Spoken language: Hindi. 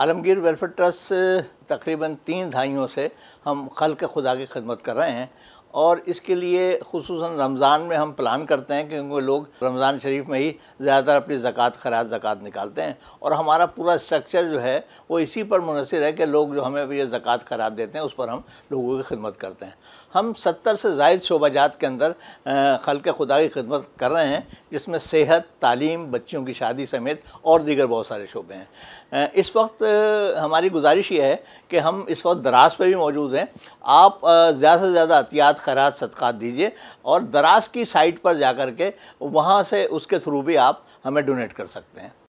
आलमगीर वेलफेयर ट्रस्ट तकरीबन तीन दहाइयों से हम खल के खुदा की खदमत कर रहे हैं और इसके लिए खसूस रमज़ान में हम प्लान करते हैं क्योंकि लोग रमज़ान शरीफ में ही ज़्यादातर अपनी ज़क़़त खराज ज़क़़त निकालते हैं और हमारा पूरा स्ट्रक्चर जो है वो इसी पर मुनसर है कि लोग जो हमें ये ज़क़़त खराज देते हैं उस पर हम लोगों की खिदमत करते हैं हम सत्तर से जायद शोबाजात के अंदर खल के खुदा की खिदमत कर रहे हैं जिसमें सेहत तालीम बच्चियों की शादी समेत और दीगर बहुत सारे शोबे हैं इस वक्त हमारी गुजारिश ये है कि हम इस वक्त दराज पर भी मौजूद हैं आप ज़्यादा से ज़्यादा एहतियात खैरात सदक़ात दीजिए और दराज की साइट पर जाकर के वहाँ से उसके थ्रू भी आप हमें डोनेट कर सकते हैं